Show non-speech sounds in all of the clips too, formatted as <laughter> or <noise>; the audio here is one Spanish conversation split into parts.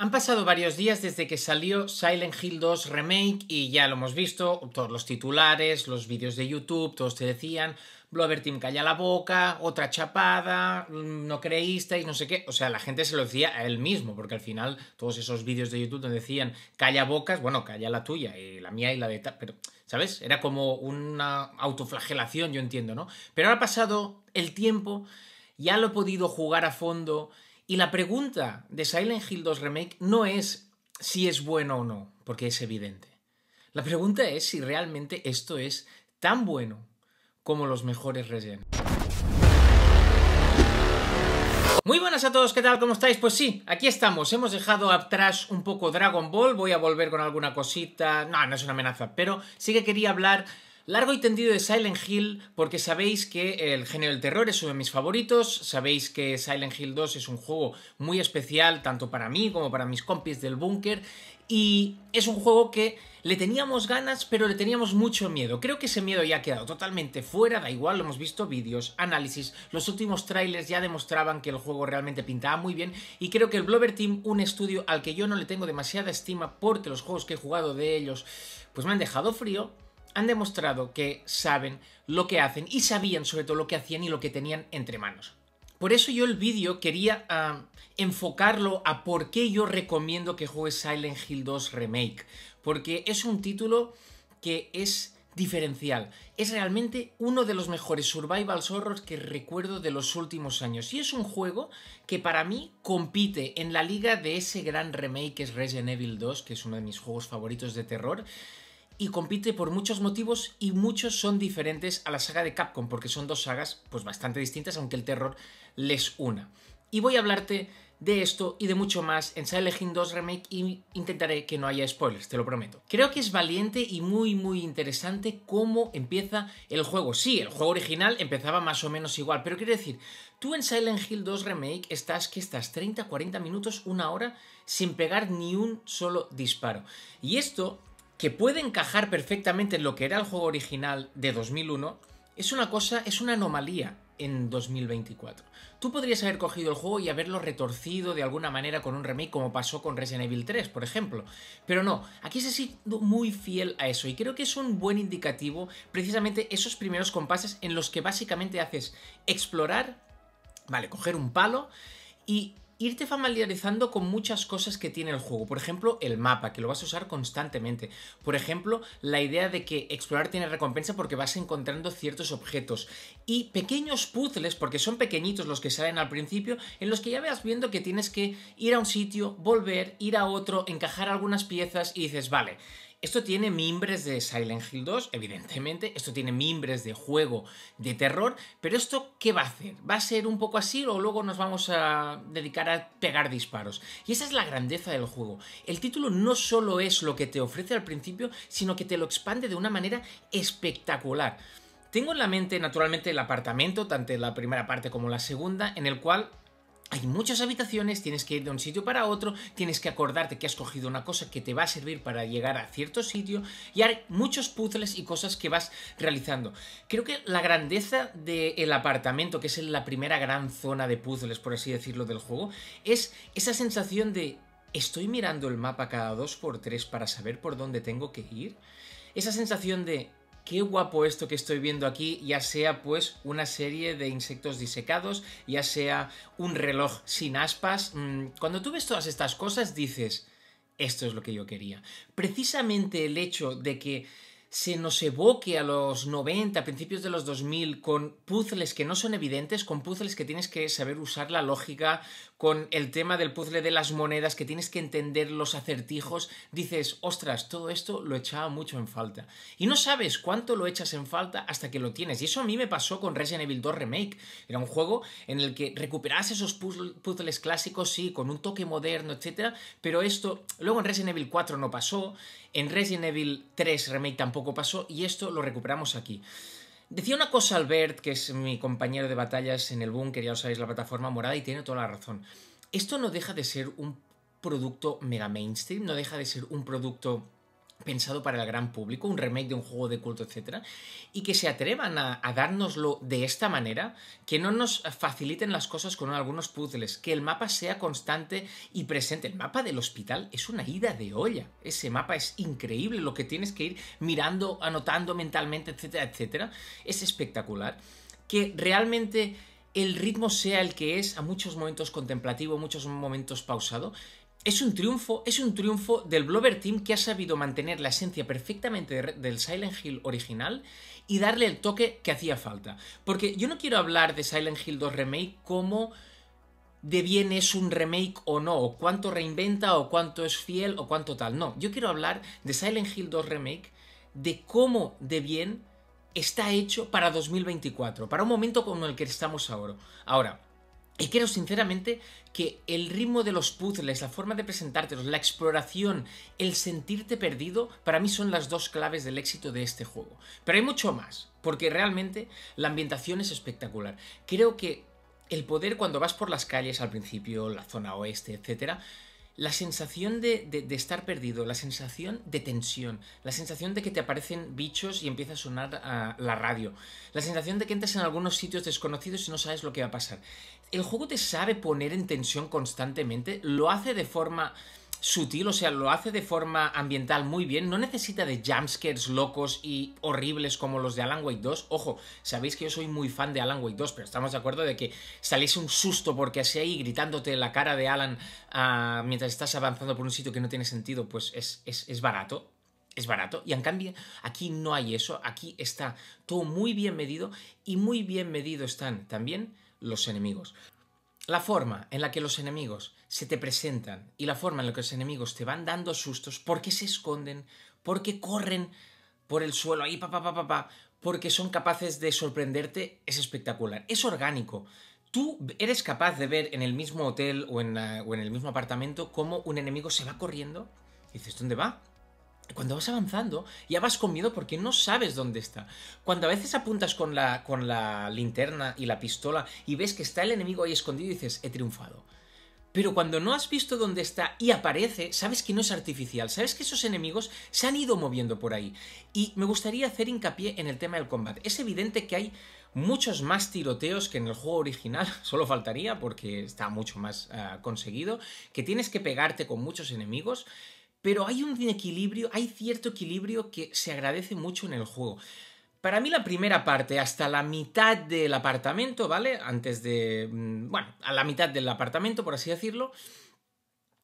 Han pasado varios días desde que salió Silent Hill 2 Remake y ya lo hemos visto, todos los titulares, los vídeos de YouTube, todos te decían, Blover Team calla la boca, otra chapada, mm, no creísteis, no sé qué. O sea, la gente se lo decía a él mismo, porque al final todos esos vídeos de YouTube donde decían, calla bocas, bueno, calla la tuya y eh, la mía y la de tal, pero, ¿sabes? Era como una autoflagelación, yo entiendo, ¿no? Pero ahora ha pasado el tiempo, ya lo he podido jugar a fondo y la pregunta de Silent Hill 2 Remake no es si es bueno o no, porque es evidente. La pregunta es si realmente esto es tan bueno como los mejores rellenos. Muy buenas a todos, ¿qué tal? ¿Cómo estáis? Pues sí, aquí estamos. Hemos dejado atrás un poco Dragon Ball. Voy a volver con alguna cosita. No, no es una amenaza, pero sí que quería hablar Largo y tendido de Silent Hill porque sabéis que el género del terror es uno de mis favoritos, sabéis que Silent Hill 2 es un juego muy especial tanto para mí como para mis compis del búnker y es un juego que le teníamos ganas pero le teníamos mucho miedo. Creo que ese miedo ya ha quedado totalmente fuera, da igual, lo hemos visto vídeos, análisis, los últimos trailers ya demostraban que el juego realmente pintaba muy bien y creo que el Blover Team, un estudio al que yo no le tengo demasiada estima porque los juegos que he jugado de ellos pues me han dejado frío, han demostrado que saben lo que hacen y sabían sobre todo lo que hacían y lo que tenían entre manos. Por eso yo el vídeo quería ah, enfocarlo a por qué yo recomiendo que juegues Silent Hill 2 Remake, porque es un título que es diferencial. Es realmente uno de los mejores survival horrors que recuerdo de los últimos años. Y es un juego que para mí compite en la liga de ese gran remake que es Resident Evil 2, que es uno de mis juegos favoritos de terror y compite por muchos motivos y muchos son diferentes a la saga de Capcom, porque son dos sagas pues bastante distintas, aunque el terror les una. Y voy a hablarte de esto y de mucho más en Silent Hill 2 Remake y intentaré que no haya spoilers, te lo prometo. Creo que es valiente y muy muy interesante cómo empieza el juego. Sí, el juego original empezaba más o menos igual, pero quiero decir, tú en Silent Hill 2 Remake estás que estás 30, 40 minutos, una hora sin pegar ni un solo disparo. Y esto que puede encajar perfectamente en lo que era el juego original de 2001, es una cosa, es una anomalía en 2024. Tú podrías haber cogido el juego y haberlo retorcido de alguna manera con un remake como pasó con Resident Evil 3, por ejemplo. Pero no, aquí se ha sido muy fiel a eso y creo que es un buen indicativo precisamente esos primeros compases en los que básicamente haces explorar, vale, coger un palo y irte familiarizando con muchas cosas que tiene el juego. Por ejemplo, el mapa, que lo vas a usar constantemente. Por ejemplo, la idea de que explorar tiene recompensa porque vas encontrando ciertos objetos. Y pequeños puzzles, porque son pequeñitos los que salen al principio, en los que ya veas viendo que tienes que ir a un sitio, volver, ir a otro, encajar algunas piezas y dices, vale, esto tiene mimbres de Silent Hill 2, evidentemente, esto tiene mimbres de juego de terror, pero esto ¿qué va a hacer? ¿Va a ser un poco así o luego nos vamos a dedicar a pegar disparos? Y esa es la grandeza del juego. El título no solo es lo que te ofrece al principio, sino que te lo expande de una manera espectacular. Tengo en la mente, naturalmente, el apartamento, tanto en la primera parte como la segunda, en el cual hay muchas habitaciones, tienes que ir de un sitio para otro, tienes que acordarte que has cogido una cosa que te va a servir para llegar a cierto sitio y hay muchos puzzles y cosas que vas realizando. Creo que la grandeza del apartamento, que es la primera gran zona de puzzles, por así decirlo, del juego, es esa sensación de estoy mirando el mapa cada 2x3 para saber por dónde tengo que ir. Esa sensación de qué guapo esto que estoy viendo aquí, ya sea pues una serie de insectos disecados, ya sea un reloj sin aspas. Mm, cuando tú ves todas estas cosas dices, esto es lo que yo quería. Precisamente el hecho de que se nos evoque a los 90, principios de los 2000, con puzzles que no son evidentes, con puzzles que tienes que saber usar la lógica, con el tema del puzzle de las monedas, que tienes que entender los acertijos, dices, ostras, todo esto lo echaba mucho en falta. Y no sabes cuánto lo echas en falta hasta que lo tienes. Y eso a mí me pasó con Resident Evil 2 Remake. Era un juego en el que recuperabas esos puzzles clásicos, sí, con un toque moderno, etc. Pero esto, luego en Resident Evil 4 no pasó, en Resident Evil 3 Remake tampoco poco pasó y esto lo recuperamos aquí. Decía una cosa Albert, que es mi compañero de batallas en el búnker, ya os sabéis, la plataforma morada, y tiene toda la razón. Esto no deja de ser un producto mega mainstream, no deja de ser un producto pensado para el gran público, un remake de un juego de culto, etcétera, Y que se atrevan a, a, dárnoslo de esta manera, que no nos faciliten las cosas con algunos puzzles, que el mapa sea constante y presente. El mapa del hospital es una ida de olla. Ese mapa es increíble, lo que tienes que ir mirando, anotando mentalmente, etcétera, etcétera. Es espectacular. Que realmente el ritmo sea el que es, a muchos momentos contemplativo, muchos momentos pausado, es un triunfo, es un triunfo del Blover Team que ha sabido mantener la esencia perfectamente del Silent Hill original y darle el toque que hacía falta. Porque yo no quiero hablar de Silent Hill 2 Remake como de bien es un remake o no, o cuánto reinventa, o cuánto es fiel, o cuánto tal. No, yo quiero hablar de Silent Hill 2 Remake, de cómo de bien está hecho para 2024, para un momento como el que estamos ahora. Ahora, y creo sinceramente que el ritmo de los puzzles, la forma de presentártelos, la exploración, el sentirte perdido, para mí son las dos claves del éxito de este juego. Pero hay mucho más, porque realmente la ambientación es espectacular. Creo que el poder cuando vas por las calles al principio, la zona oeste, etcétera, la sensación de, estar perdido, la sensación de tensión, la sensación de que te aparecen bichos y empieza a sonar la radio, la sensación de que entras en algunos sitios desconocidos y no sabes lo que va a pasar. El juego te sabe poner en tensión constantemente, lo hace de forma sutil, o sea, lo hace de forma ambiental muy bien, no necesita de jumpscares locos y horribles como los de Alan Wake 2. Ojo, sabéis que yo soy muy fan de Alan Wake 2, pero estamos de acuerdo de que saliese un susto porque así ahí gritándote la cara de Alan ah, mientras estás avanzando por un sitio que no tiene sentido, pues es, es barato, es barato. Y en cambio, aquí no hay eso. Aquí está todo muy bien medido y muy bien medido están también los enemigos. La forma en la que los enemigos se te presentan y la forma en la que los enemigos te van dando sustos, porque se esconden, porque corren por el suelo ahí, pa, pa, pa, pa, porque son capaces de sorprenderte, es espectacular. Es orgánico. Tú eres capaz de ver en el mismo hotel o en, o en el mismo apartamento cómo un enemigo se va corriendo. Y dices, ¿dónde va? Cuando vas avanzando, ya vas con miedo porque no sabes dónde está. Cuando a veces apuntas con la, linterna y la pistola y ves que está el enemigo ahí escondido y dices, he triunfado. Pero cuando no has visto dónde está y aparece, sabes que no es artificial, sabes que esos enemigos se han ido moviendo por ahí. Y me gustaría hacer hincapié en el tema del combate. Es evidente que hay muchos más tiroteos que en el juego original, <laughs> solo faltaría porque está mucho más ah, conseguido, que tienes que pegarte con muchos enemigos. Pero hay un equilibrio, hay cierto equilibrio que se agradece mucho en el juego. Para mí la primera parte, hasta la mitad del apartamento, ¿vale? Antes de... Mm, bueno, a la mitad del apartamento, por así decirlo.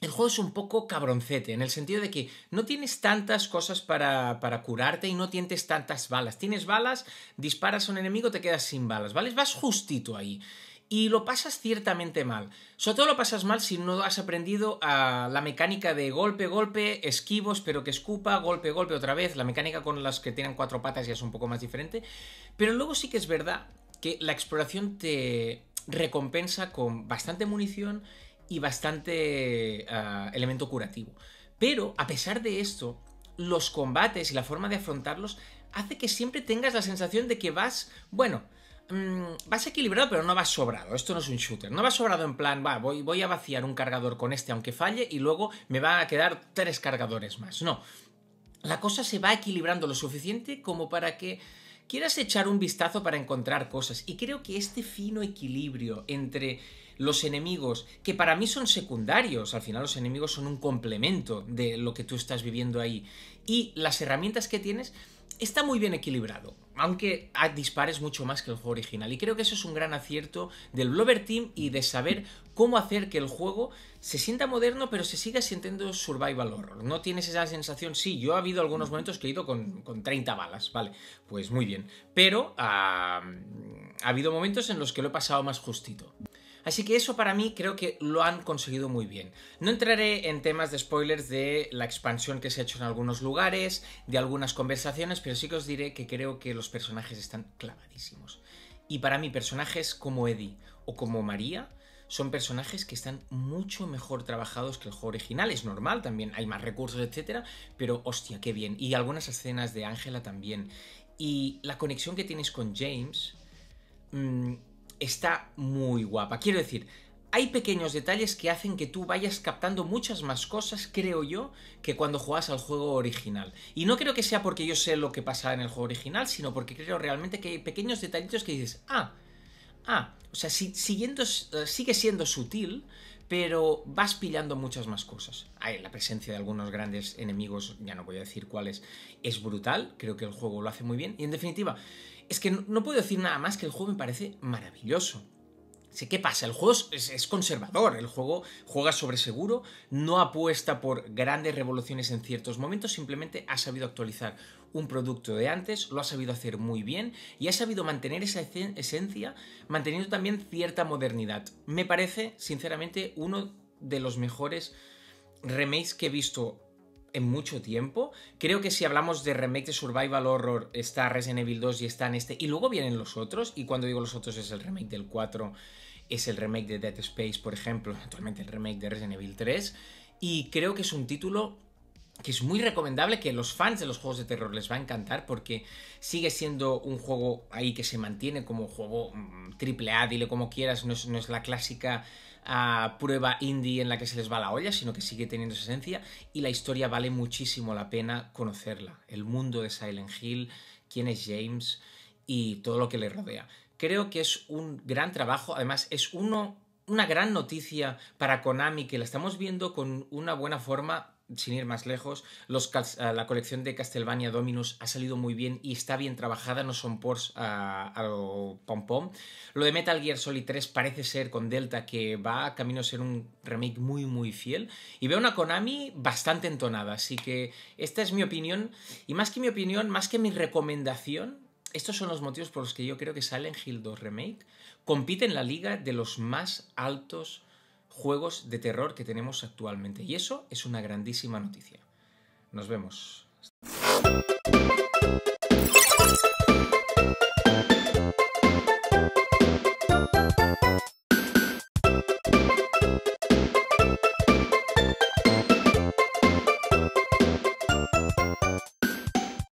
El juego es un poco cabroncete, en el sentido de que no tienes tantas cosas para, para, curarte y no tienes tantas balas. Tienes balas, disparas a un enemigo, te quedas sin balas, ¿vale? Vas justito ahí y lo pasas ciertamente mal. Sobre todo lo pasas mal si no has aprendido a ah, la mecánica de golpe, golpe, esquivos pero que escupa, golpe, golpe otra vez. La mecánica con las que tienen cuatro patas ya es un poco más diferente. Pero luego sí que es verdad que la exploración te recompensa con bastante munición y bastante ah, elemento curativo. Pero a pesar de esto, los combates y la forma de afrontarlos hace que siempre tengas la sensación de que vas, bueno, Mm, vas equilibrado, pero no vas sobrado. Esto no es un shooter. No vas sobrado en plan, va, voy, voy a vaciar un cargador con este aunque falle y luego me va a quedar tres cargadores más. No. La cosa se va equilibrando lo suficiente como para que quieras echar un vistazo para encontrar cosas. Y creo que este fino equilibrio entre los enemigos, que para mí son secundarios, al final los enemigos son un complemento de lo que tú estás viviendo ahí, y las herramientas que tienes, está muy bien equilibrado, aunque dispares mucho más que el juego original. Y creo que eso es un gran acierto del Blover Team y de saber cómo hacer que el juego se sienta moderno, pero se siga sintiendo survival horror. No tienes esa sensación, sí, yo ha habido algunos momentos que he ido con, 30 balas, vale, pues muy bien. Pero ha habido momentos en los que lo he pasado más justito. Así que eso para mí creo que lo han conseguido muy bien. No entraré en temas de spoilers de la expansión que se ha hecho en algunos lugares, de algunas conversaciones, pero sí que os diré que creo que los personajes están clavadísimos. Y para mí personajes como Eddie o como María son personajes que están mucho mejor trabajados que el juego original. Es normal también, hay más recursos, etcétera, pero hostia, qué bien. Y algunas escenas de Ángela también. Y la conexión que tienes con James... Mm, está muy guapa. Quiero decir, hay pequeños detalles que hacen que tú vayas captando muchas más cosas, creo yo, que cuando juegas al juego original. Y no creo que sea porque yo sé lo que pasa en el juego original, sino porque creo realmente que hay pequeños detallitos que dices, ah, ah, o sea, eh, sigue siendo sutil, pero vas pillando muchas más cosas. Hay la presencia de algunos grandes enemigos, ya no voy a decir cuáles, es brutal, creo que el juego lo hace muy bien. Y en definitiva, es que no, puedo decir nada más que el juego me parece maravilloso. Sé qué pasa, el juego es, es, conservador, el juego juega sobre seguro, no apuesta por grandes revoluciones en ciertos momentos, simplemente ha sabido actualizar un producto de antes, lo ha sabido hacer muy bien y ha sabido mantener esa esencia, manteniendo también cierta modernidad. Me parece, sinceramente, uno de los mejores remakes que he visto en mucho tiempo. Creo que si hablamos de remake de Survival Horror, está Resident Evil 2 y está en este. Y luego vienen los otros. Y cuando digo los otros es el remake del 4, es el remake de Dead Space, por ejemplo. Actualmente el remake de Resident Evil 3. Y creo que es un título que es muy recomendable, que los fans de los juegos de terror les va a encantar porque sigue siendo un juego ahí que se mantiene como juego mm, triple A, dile como quieras, no es, la clásica ah, prueba indie en la que se les va la olla, sino que sigue teniendo esa esencia y la historia vale muchísimo la pena conocerla, el mundo de Silent Hill, quién es James y todo lo que le rodea. Creo que es un gran trabajo, además es uno, una gran noticia para Konami que la estamos viendo con una buena forma sin ir más lejos, eh, la colección de Castlevania Dominus ha salido muy bien y está bien trabajada, no son ports a, lo pom-pom. Lo de Metal Gear Solid 3 parece ser con Delta que va a camino a ser un remake muy, muy fiel. Y veo una Konami bastante entonada, así que esta es mi opinión. Y más que mi opinión, más que mi recomendación, estos son los motivos por los que yo creo que Silent Hill 2 Remake compite en la liga de los más altos juegos de terror que tenemos actualmente. Y eso es una grandísima noticia. Nos vemos.